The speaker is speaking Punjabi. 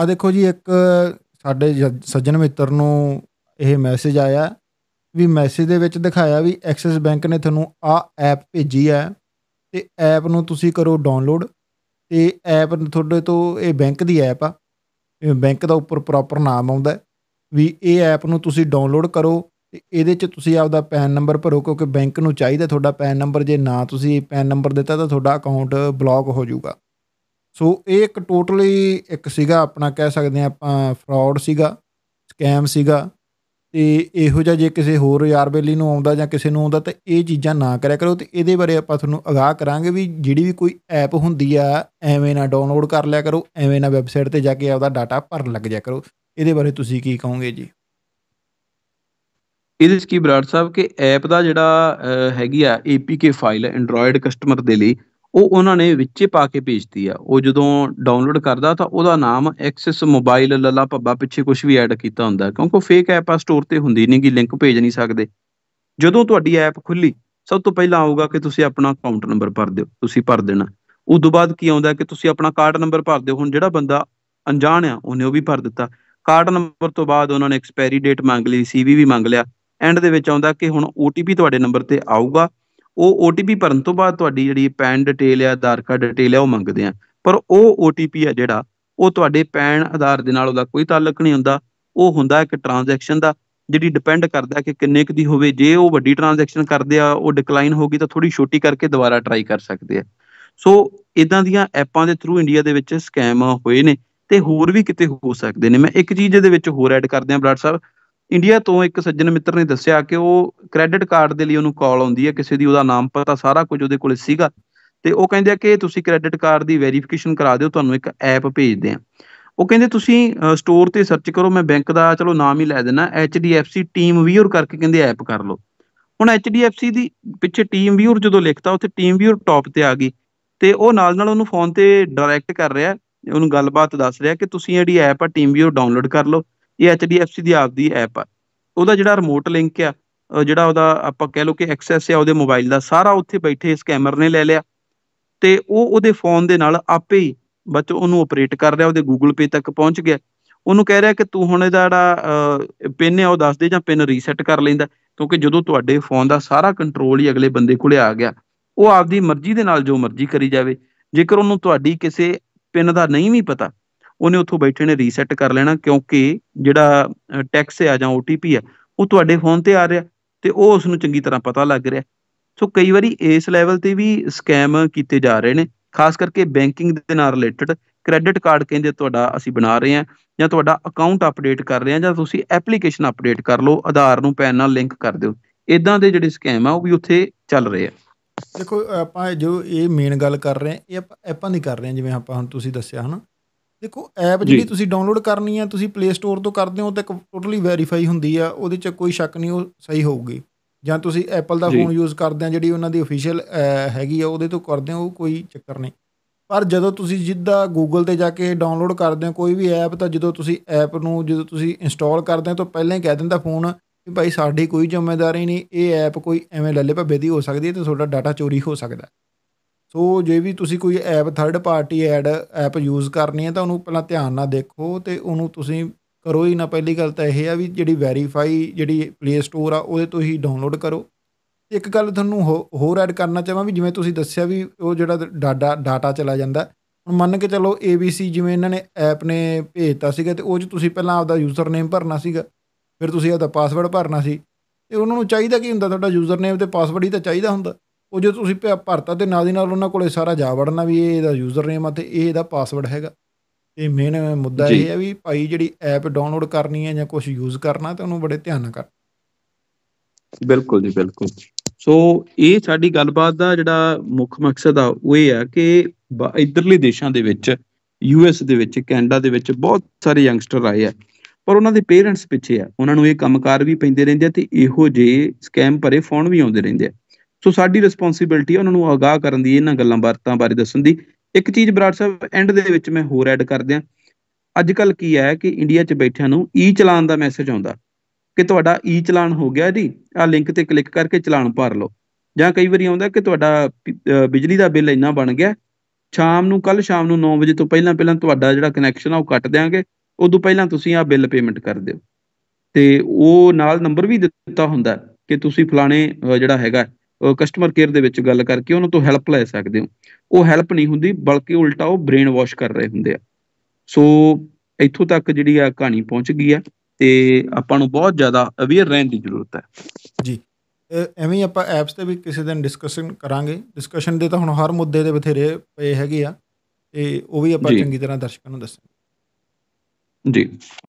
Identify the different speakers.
Speaker 1: ਆ ਦੇਖੋ ਜੀ ਇੱਕ ਸਾਡੇ ਸੱਜਣ ਮਿੱਤਰ ਨੂੰ ਇਹ ਮੈਸੇਜ ਆਇਆ ਵੀ ਮੈਸੇਜ ਦੇ ਵਿੱਚ ਦਿਖਾਇਆ ਵੀ ਐਕਸਿਸ ਬੈਂਕ ਨੇ ਤੁਹਾਨੂੰ ਆ ਐਪ ਭੇਜੀ ਹੈ ਤੇ ਐਪ ਨੂੰ ਤੁਸੀਂ ਕਰੋ ਡਾਊਨਲੋਡ ਤੇ ਐਪ ਤੁਹਾਡੇ ਤੋਂ ਇਹ ਬੈਂਕ ਦੀ ਐਪ ਆ ਇਹ ਬੈਂਕ ਦਾ ਉੱਪਰ ਪ੍ਰੋਪਰ ਨਾਮ ਆਉਂਦਾ ਵੀ ਇਹ ਐਪ ਨੂੰ ਤੁਸੀਂ ਡਾਊਨਲੋਡ ਕਰੋ ਤੇ ਇਹਦੇ 'ਚ ਤੁਸੀਂ ਆਪਦਾ ਪੈਨ ਨੰਬਰ ਭਰੋ ਕਿਉਂਕਿ ਬੈਂਕ ਨੂੰ ਚਾਹੀਦਾ ਤੁਹਾਡਾ ਪੈਨ ਨੰਬਰ ਜੇ ਨਾ ਤੁਸੀਂ ਪੈਨ ਨੰਬਰ ਦਿੱਤਾ ਤਾਂ ਤੁਹਾਡਾ ਅਕਾਊਂਟ ਬਲੌਕ ਹੋ ਜਾਊਗਾ ਸੋ ਇਹ ਇੱਕ ਟੋਟਲੀ ਇੱਕ ਸੀਗਾ ਆਪਣਾ ਕਹਿ ਸਕਦੇ ਆ ਆਪਾਂ ਫਰਾਡ ਸੀਗਾ ਸਕੈਮ ਸੀਗਾ ਤੇ ਇਹੋ ਜਿਹਾ ਜੇ ਕਿਸੇ ਹੋਰ ਯਾਰ ਬੇਲੀ ਨੂੰ ਆਉਂਦਾ ਜਾਂ ਕਿਸੇ ਨੂੰ ਆਉਂਦਾ ਤਾਂ ਇਹ ਚੀਜ਼ਾਂ ਨਾ ਕਰਿਆ ਕਰੋ ਤੇ ਇਹਦੇ ਬਾਰੇ ਆਪਾਂ ਤੁਹਾਨੂੰ ਅਗਾਹ ਕਰਾਂਗੇ ਵੀ ਜਿਹੜੀ ਵੀ ਕੋਈ ਐਪ ਹੁੰਦੀ ਆ ਐਵੇਂ ਨਾ ਡਾਊਨਲੋਡ ਕਰ ਲਿਆ ਕਰੋ ਐਵੇਂ ਨਾ ਵੈਬਸਾਈਟ ਤੇ ਜਾ ਕੇ ਆਪਦਾ ਡਾਟਾ ਭਰਨ ਲੱਗ ਜਾ ਕਰੋ ਇਹਦੇ ਬਾਰੇ ਤੁਸੀਂ ਕੀ ਕਹੋਗੇ ਜੀ
Speaker 2: ਇਹਦੇ ਕੀ ਬਰਾੜ ਸਾਹਿਬ ਕਿ ਐਪ ਦਾ ਜਿਹੜਾ ਹੈਗੀ ਆ APK ਫਾਈਲ ਐਂਡਰੋਇਡ ਕਸਟਮਰ ਦੇ ਲਈ ਉਹ ਉਹਨਾਂ ਨੇ ਵਿੱਚੇ ਪਾ ਕੇ ਭੇਜਤੀ ਆ ਉਹ ਜਦੋਂ ਡਾਊਨਲੋਡ ਕਰਦਾ ਤਾਂ ਉਹਦਾ ਨਾਮ ਐਕਸੈਸ ਮੋਬਾਈਲ ਲੱਲਾ ਪੱਬਾ ਪਿੱਛੇ ਕੁਝ ਵੀ ਐਡ ਕੀਤਾ ਹੁੰਦਾ ਕਿਉਂਕਿ ਫੇਕ ਐਪ ਆ ਸਟੋਰ ਤੇ ਹੁੰਦੀ ਨਹੀਂ ਕਿ ਲਿੰਕ ਭੇਜ ਨਹੀਂ ਸਕਦੇ ਜਦੋਂ ਤੁਹਾਡੀ ਐਪ ਖੁੱਲੀ ਸਭ ਤੋਂ ਪਹਿਲਾਂ ਆਊਗਾ ਕਿ ਤੁਸੀਂ ਆਪਣਾ ਅਕਾਊਂਟ ਨੰਬਰ ਭਰ ਦਿਓ ਤੁਸੀਂ ਭਰ ਦੇਣਾ ਉਸ ਤੋਂ ਬਾਅਦ ਕੀ ਆਉਂਦਾ ਕਿ ਤੁਸੀਂ ਆਪਣਾ ਕਾਰਡ ਨੰਬਰ ਭਰ ਦਿਓ ਹੁਣ ਜਿਹੜਾ ਬੰਦਾ ਅਣਜਾਣ ਆ ਉਹਨੇ ਉਹ ਵੀ ਭਰ ਦਿੱਤਾ ਕਾਰਡ ਨੰਬਰ ਤੋਂ ਬਾਅਦ ਉਹਨਾਂ ਨੇ ਐਕਸਪਾਇਰੀ ਡੇਟ ਮੰਗ ਲਈ ਸੀ ਵੀ ਮੰਗ ਲਿਆ ਐਂਡ ਦੇ ਵਿੱਚ ਆਉਂਦਾ ਕਿ ਹੁਣ OTP ਤੁਹਾਡੇ ਨੰਬਰ ਤੇ ਆਊਗਾ ਉਹ OTP ਭਰਨ ਤੋਂ ਬਾਅਦ ਤੁਹਾਡੀ ਜਿਹੜੀ ਪੈਨ ਡਿਟੇਲ ਆ ਆਧਾਰ ਕਾਰਡ ਡਿਟੇਲ ਆ ਉਹ ਮੰਗਦੇ ਆ ਪਰ ਉਹ OTP ਆ ਜਿਹੜਾ ਉਹ ਤੁਹਾਡੇ ਪੈਨ ਆਧਾਰ ਦੇ ਨਾਲ ਉਹਦਾ ਕੋਈ ਤਾਲੁਕ ਨਹੀਂ ਹੁੰਦਾ ਉਹ ਹੁੰਦਾ ਇੱਕ ਟ੍ਰਾਂਜੈਕਸ਼ਨ ਦਾ ਜਿਹੜੀ ਡਿਪੈਂਡ ਕਰਦਾ ਕਿ ਕਿੰਨੇ ਕੁ ਦੀ ਹੋਵੇ ਜੇ ਉਹ ਵੱਡੀ ਟ੍ਰਾਂਜੈਕਸ਼ਨ ਕਰਦੇ ਆ ਉਹ ਡਿਕਲਾਈਨ ਹੋ ਗਈ ਤਾਂ ਥੋੜੀ ਛੋਟੀ ਕਰਕੇ ਦੁਬਾਰਾ ਟਰਾਈ ਕਰ ਸਕਦੇ ਆ ਸੋ ਇਦਾਂ ਦੀਆਂ ਐਪਾਂ ਦੇ ਥਰੂ ਇੰਡੀਆ ਦੇ ਵਿੱਚ ਸਕੈਮ ਹੋਏ ਨੇ ਤੇ ਹੋਰ ਵੀ ਕਿਤੇ ਹੋ ਸਕਦੇ ਨੇ ਮੈਂ ਇੱਕ ਚੀਜ਼ ਇਹਦੇ ਵਿੱਚ ਹੋਰ ਐਡ ਕਰਦੇ ਆ ਬਰਾੜ ਸਾਹਿਬ ਇੰਡੀਆ ਤੋਂ ਇੱਕ ਸੱਜਣ ਮਿੱਤਰ ਨੇ ਦੱਸਿਆ ਕਿ ਉਹ ਕ੍ਰੈਡਿਟ ਕਾਰਡ ਦੇ ਲਈ ਉਹਨੂੰ ਕਾਲ ਆਉਂਦੀ ਹੈ ਕਿਸੇ ਦੀ ਉਹਦਾ ਨਾਮ ਪਤਾ ਸਾਰਾ ਕੁਝ ਉਹਦੇ ਕੋਲੇ ਸੀਗਾ ਤੇ ਉਹ ਕਹਿੰਦੇ ਆ ਕਿ ਤੁਸੀਂ ਕ੍ਰੈਡਿਟ ਕਾਰਡ ਦੀ ਵੈਰੀਫਿਕੇਸ਼ਨ ਕਰਾ ਦਿਓ ਤੁਹਾਨੂੰ ਇੱਕ ਐਪ ਭੇਜਦੇ ਆ ਉਹ ਕਹਿੰਦੇ ਤੁਸੀਂ ਸਟੋਰ ਤੇ ਸਰਚ ਕਰੋ ਮੈਂ ਬੈਂਕ ਦਾ ਚਲੋ ਨਾਮ ਹੀ ਲੈ ਦੇਣਾ HDFC ਟੀਮ ਵੀਅਰ ਕਰਕੇ ਕਹਿੰਦੇ ਐਪ ਕਰ ਲਓ ਹੁਣ HDFC ਦੀ ਪਿੱਛੇ ਟੀਮ ਵੀਅਰ ਜਦੋਂ ਲਿਖਤਾ ਉੱਥੇ ਟੀਮ ਵੀਅਰ ਟੌਪ ਤੇ ਆ ਗਈ ਤੇ ਉਹ ਨਾਲ ਨਾਲ ਉਹਨੂੰ ਫੋਨ ਤੇ ਡਾਇਰੈਕਟ ਕਰ ਰਿਹਾ ਉਹਨੂੰ ਗੱਲਬਾਤ ਦੱਸ ਰਿਹਾ ਕਿ ਤੁਸੀਂ ਜਿਹੜੀ ਐਪ ਆ ਟੀਮ ਵੀਅਰ ਡਾਊਨਲੋਡ ਕਰ ਲਓ ਇਹ HDFC ਦੀ ਆਪਦੀ ਐਪ ਆ ਉਹਦਾ ਜਿਹੜਾ ਰਿਮੋਟ ਲਿੰਕ ਆ ਜਿਹੜਾ ਉਹਦਾ ਆਪਾਂ ਕਹਿ ਲਓ ਕਿ ਐਕਸੈਸ ਆ ਉਹਦੇ ਮੋਬਾਈਲ ਦਾ ਸਾਰਾ ਉੱਥੇ ਬੈਠੇ ਸਕੈਮਰ ਨੇ ਲੈ ਲਿਆ ਤੇ ਉਹ ਉਹਦੇ ਫੋਨ ਦੇ ਨਾਲ ਆਪੇ ਹੀ ਬੱਚ ਉਹਨੂੰ ਆਪਰੇਟ ਕਰ ਰਿਹਾ ਉਹਦੇ Google Pay ਤੱਕ ਪਹੁੰਚ ਗਿਆ ਉਹਨੂੰ ਕਹਿ ਰਿਹਾ ਕਿ ਤੂੰ ਹੁਣ ਇਹਦਾ ਜਿਹੜਾ ਪਿਨ ਹੈ ਉਹ ਦੱਸ ਦੇ ਜਾਂ ਪਿਨ ਰੀਸੈਟ ਕਰ ਲੈਂਦਾ ਕਿਉਂਕਿ ਜਦੋਂ ਤੁਹਾਡੇ ਫੋਨ ਦਾ ਸਾਰਾ ਕੰਟਰੋਲ ਹੀ ਅਗਲੇ ਬੰਦੇ ਕੋਲੇ ਆ ਗਿਆ ਉਹ ਆਪਦੀ ਮਰਜ਼ੀ ਦੇ ਨਾਲ ਜੋ ਮਰਜ਼ੀ ਕਰੀ ਜਾਵੇ ਜੇਕਰ ਉਹਨੂੰ ਤੁਹਾਡੀ ਕਿਸੇ ਪਿੰਨ ਦਾ ਨਹੀਂ ਵੀ ਪਤਾ ਉਹਨੇ ਉੱਥੋਂ ਬੈਠੇ ਨੇ ਰੀਸੈਟ ਕਰ ਲੈਣਾ ਕਿਉਂਕਿ ਜਿਹੜਾ ਟੈਕਸ ਆ ਜਾਂ OTP ਆ ਉਹ ਤੁਹਾਡੇ ਫੋਨ ਤੇ ਆ ਰਿਹਾ ਤੇ ਉਹ ਉਸ ਨੂੰ ਚੰਗੀ ਤਰ੍ਹਾਂ ਪਤਾ ਲੱਗ ਰਿਹਾ ਸੋ ਕਈ ਵਾਰੀ ਇਸ ਲੈਵਲ ਤੇ ਵੀ ਸਕੈਮ ਕੀਤੇ ਜਾ ਰਹੇ ਨੇ ਖਾਸ ਕਰਕੇ ਬੈਂਕਿੰਗ ਦੇ ਨਾਲ ਰਿਲੇਟਡ ਕ੍ਰੈਡਿਟ ਕਾਰਡ ਕਹਿੰਦੇ ਤੁਹਾਡਾ ਅਸੀਂ ਬਣਾ ਰਹੇ ਹਾਂ ਜਾਂ ਤੁਹਾਡਾ ਅਕਾਊਂਟ ਅਪਡੇਟ ਕਰ ਰਹੇ ਹਾਂ ਜਾਂ ਤੁਸੀਂ ਐਪਲੀਕੇਸ਼ਨ ਅਪਡੇਟ ਕਰ ਲਓ ਆਧਾਰ ਨੂੰ ਪੈਨ ਨਾਲ ਲਿੰਕ ਕਰ ਦਿਓ ਇਦਾਂ ਦੇ ਜਿਹੜੇ ਸਕੈਮ ਆ ਉਹ ਵੀ ਉੱਥੇ ਚੱਲ ਰਹੇ ਆ
Speaker 1: ਦੇਖੋ ਆਪਾਂ ਜੋ ਇਹ ਮੇਨ ਗੱਲ ਕਰ ਰਹੇ ਆ ਇਹ ਆਪਾਂ ਆਪਾਂ ਦੀ ਕਰ ਰਹੇ ਆ ਜਿਵੇਂ ਆਪਾਂ ਹੁਣ ਤੁਸੀਂ ਦੱਸਿਆ ਹਨਾ ਦੇਖੋ ਐਪ ਜਿਹੜੀ ਤੁਸੀਂ ਡਾਊਨਲੋਡ ਕਰਨੀ ਆ ਤੁਸੀਂ ਪਲੇ ਸਟੋਰ ਤੋਂ ਕਰਦੇ ਹੋ ਤਾਂ ਇੱਕ ਟੋਟਲੀ ਵੈਰੀਫਾਈ ਹੁੰਦੀ ਆ ਉਹਦੇ 'ਚ ਕੋਈ ਸ਼ੱਕ ਨਹੀਂ ਉਹ ਸਹੀ ਹੋਊਗੀ ਜਾਂ ਤੁਸੀਂ ਐਪਲ ਦਾ ਫੋਨ ਯੂਜ਼ ਕਰਦੇ ਆ ਜਿਹੜੀ ਉਹਨਾਂ ਦੀ ਅਫੀਸ਼ੀਅਲ ਹੈਗੀ ਆ ਉਹਦੇ ਤੋਂ ਕਰਦੇ ਹੋ ਕੋਈ ਚੱਕਰ ਨਹੀਂ ਪਰ ਜਦੋਂ ਤੁਸੀਂ ਜਿੱਦਾਂ Google ਤੇ ਜਾ ਕੇ ਡਾਊਨਲੋਡ ਕਰਦੇ ਹੋ ਕੋਈ ਵੀ ਐਪ ਤਾਂ ਜਦੋਂ ਤੁਸੀਂ ਐਪ ਨੂੰ ਜਦੋਂ ਤੁਸੀਂ ਇੰਸਟਾਲ ਕਰਦੇ ਹੋ ਤਾਂ ਪਹਿਲਾਂ ਹੀ ਕਹਿ ਦਿੰਦਾ ਫੋਨ ਕਿ ਭਾਈ ਸਾਡੀ ਕੋਈ ਜ਼ਿੰਮੇਵਾਰੀ ਨਹੀਂ ਇਹ ਐਪ ਕੋਈ ਐਵੇਂ ਲੱਲੇ ਭੱਬੇ ਦੀ ਹੋ ਸਕਦੀ ਹੈ ਤੇ ਤੁਹਾਡਾ ਡਾਟਾ ਚੋਰੀ ਹੋ ਸਕਦਾ ਹੈ ਸੋ ਜੇ ਵੀ ਤੁਸੀਂ ਕੋਈ app third party add app use ਕਰਨੀ ਹੈ ਤਾਂ ਉਹਨੂੰ ਪਹਿਲਾਂ ਧਿਆਨ ਨਾਲ ਦੇਖੋ ਤੇ ਉਹਨੂੰ ਤੁਸੀਂ ਕਰੋ ਹੀ ਨਾ ਪਹਿਲੀ ਗੱਲ ਤਾਂ ਇਹ ਆ ਵੀ ਜਿਹੜੀ ਵੈਰੀਫਾਈ ਜਿਹੜੀ ਪਲੇ ਸਟੋਰ ਆ ਉਹਦੇ ਤੋਂ ਹੀ ਡਾਊਨਲੋਡ ਕਰੋ ਇੱਕ ਗੱਲ ਤੁਹਾਨੂੰ ਹੋਰ ਐਡ ਕਰਨਾ ਚਾਹਾਂ ਵੀ ਜਿਵੇਂ ਤੁਸੀਂ ਦੱਸਿਆ ਵੀ ਉਹ ਜਿਹੜਾ ਡਾਟਾ ਡਾਟਾ ਚਲਾ ਜਾਂਦਾ ਹੁਣ ਮੰਨ ਕੇ ਚੱਲੋ ABC ਜਿਵੇਂ ਇਹਨਾਂ ਨੇ ਐਪ ਨੇ ਭੇਜਤਾ ਸੀਗਾ ਤੇ ਉਹ ਚ ਤੁਸੀਂ ਪਹਿਲਾਂ ਆਪਦਾ ਯੂਜ਼ਰ ਨੇਮ ਭਰਨਾ ਸੀਗਾ ਫਿਰ ਤੁਸੀਂ ਆਪਦਾ ਪਾਸਵਰਡ ਭਰਨਾ ਸੀ ਤੇ ਉਹਨਾਂ ਨੂੰ ਚਾਹੀਦਾ ਕੀ ਹੁੰਦਾ ਤੁਹਾਡਾ ਯੂਜ਼ਰ ਨੇਮ ਤੇ ਪਾਸਵਰਡ ਹੀ ਤਾਂ ਚਾਹੀਦਾ ਹੁੰਦਾ ਉਹ ਜੇ ਤੁਸੀਂ ਭਰਤਾ ਤੇ ਨਾਲ ਦੀ ਨਾਲ ਉਹਨਾਂ ਕੋਲੇ ਸਾਰਾ ਜਾ ਵੜਨਾ ਵੀ ਇਹ ਇਹਦਾ ਯੂਜ਼ਰ ਨੇਮ ਆ ਤੇ ਇਹ ਇਹਦਾ ਪਾਸਵਰਡ ਹੈਗਾ ਤੇ ਮੇਨ ਮੁੱਦਾ ਇਹ ਹੈ ਵੀ ਭਾਈ ਜਿਹੜੀ ਐਪ ਡਾਊਨਲੋਡ ਕਰਨੀ ਹੈ ਜਾਂ ਕੁਝ ਯੂਜ਼ ਕਰਨਾ ਤੇ ਉਹਨੂੰ ਬੜੇ ਧਿਆਨ ਨਾਲ ਕਰ
Speaker 2: ਬਿਲਕੁਲ ਜੀ ਬਿਲਕੁਲ ਸੋ ਇਹ ਸਾਡੀ ਗੱਲਬਾਤ ਦਾ ਜਿਹੜਾ ਮੁੱਖ ਮਕਸਦ ਆ ਉਹ ਇਹ ਆ ਕਿ ਇਧਰਲੇ ਦੇਸ਼ਾਂ ਦੇ ਵਿੱਚ ਯੂਐਸ ਦੇ ਵਿੱਚ ਕੈਨੇਡਾ ਦੇ ਵਿੱਚ ਬਹੁਤ ਸਾਰੇ ਯੰਗਸਟਰ ਆਏ ਆ ਪਰ ਉਹਨਾਂ ਦੇ ਪੇਰੈਂਟਸ ਪਿੱਛੇ ਆ ਉਹਨਾਂ ਨੂੰ ਇਹ ਕੰਮਕਾਰ ਵੀ ਪੈਂਦੇ ਰਹਿੰਦੇ ਆ ਤੇ ਇਹੋ ਜੇ ਸਕੈਮ ਭਰੇ ਫੋਨ ਵੀ ਆਉਂਦੇ ਰਹਿੰਦੇ ਆ ਸੋ ਸਾਡੀ ਰਿਸਪੌਂਸਿਬਿਲਟੀ ਹੈ ਉਹਨਾਂ ਨੂੰ ਆਗਾਹ ਕਰਨ ਦੀ ਇਹਨਾਂ ਗੱਲਾਂ ਬਾਤਾਂ ਬਾਰੇ ਦੱਸਣ ਦੀ ਇੱਕ ਚੀਜ਼ ਬਰਾੜ ਸਾਹਿਬ ਐਂਡ ਦੇ ਵਿੱਚ ਮੈਂ ਹੋਰ ਐਡ ਕਰ ਦਿਆਂ ਅੱਜ ਕੱਲ ਕੀ ਹੈ ਕਿ ਇੰਡੀਆ 'ਚ ਬੈਠਿਆਂ ਨੂੰ ਈ ਚਲਾਨ ਦਾ ਮੈਸੇਜ ਆਉਂਦਾ ਕਿ ਤੁਹਾਡਾ ਈ ਚਲਾਨ ਹੋ ਗਿਆ ਜੀ ਆ ਲਿੰਕ ਤੇ ਕਲਿੱਕ ਕਰਕੇ ਚਲਾਨ ਭਰ ਲਓ ਜਾਂ ਕਈ ਵਾਰੀ ਆਉਂਦਾ ਕਿ ਤੁਹਾਡਾ ਬਿਜਲੀ ਦਾ ਬਿੱਲ ਇੰਨਾ ਬਣ ਗਿਆ ਸ਼ਾਮ ਨੂੰ ਕੱਲ ਸ਼ਾਮ ਨੂੰ 9 ਵਜੇ ਤੋਂ ਪਹਿਲਾਂ ਪਹਿਲਾਂ ਤੁਹਾਡਾ ਜਿਹੜਾ ਕਨੈਕਸ਼ਨ ਆ ਉਹ ਕੱਟ ਦੇਾਂਗੇ ਉਦੋਂ ਪਹਿਲਾਂ ਤੁਸੀਂ ਆ ਬਿੱਲ ਪੇਮੈਂਟ ਕਰ ਦਿਓ ਤੇ ਉਹ ਨਾਲ ਨੰਬਰ ਵੀ ਦਿੱਤਾ ਹੁੰਦਾ ਕਿ ਤੁਸੀਂ ਫਲਾਣੇ ਜਿਹੜਾ ਹੈਗਾ ਕਸਟਮਰ ਕੇਅਰ ਦੇ ਵਿੱਚ ਗੱਲ ਕਰਕੇ ਉਹਨਾਂ ਤੋਂ ਹੈਲਪ ਲੈ ਸਕਦੇ ਹੋ ਉਹ ਹੈਲਪ ਨਹੀਂ ਹੁੰਦੀ ਬਲਕਿ ਉਲਟਾ ਉਹ ਬ੍ਰੇਨ ਵਾਸ਼ ਕਰ ਰਹੇ ਹੁੰਦੇ ਆ ਸੋ ਇੱਥੋਂ ਤੱਕ ਜਿਹੜੀ ਆ ਕਹਾਣੀ ਪਹੁੰਚ ਗਈ ਆ ਤੇ ਆਪਾਂ ਨੂੰ ਬਹੁਤ ਜ਼ਿਆਦਾ ਅਵੇਅਰ ਰਹਿਣ ਦੀ ਜ਼ਰੂਰਤ ਹੈ
Speaker 1: ਜੀ ਐਵੇਂ ਆਪਾਂ ਐਪਸ ਤੇ ਵੀ ਕਿਸੇ ਦਿਨ ਡਿਸਕਸ਼ਨ ਕਰਾਂਗੇ ਡਿਸਕਸ਼ਨ ਦੇ ਤਾਂ ਹੁਣ ਹਰ ਮੁੱਦੇ ਦੇ ਬਥੇਰੇ ਪਏ ਹੈਗੇ ਆ ਤੇ ਉਹ ਵੀ ਆਪਾਂ ਚੰਗੀ ਤਰ੍ਹਾਂ ਦਰਸ਼ਕਾਂ ਨੂੰ ਦੱਸਾਂਗੇ ਜੀ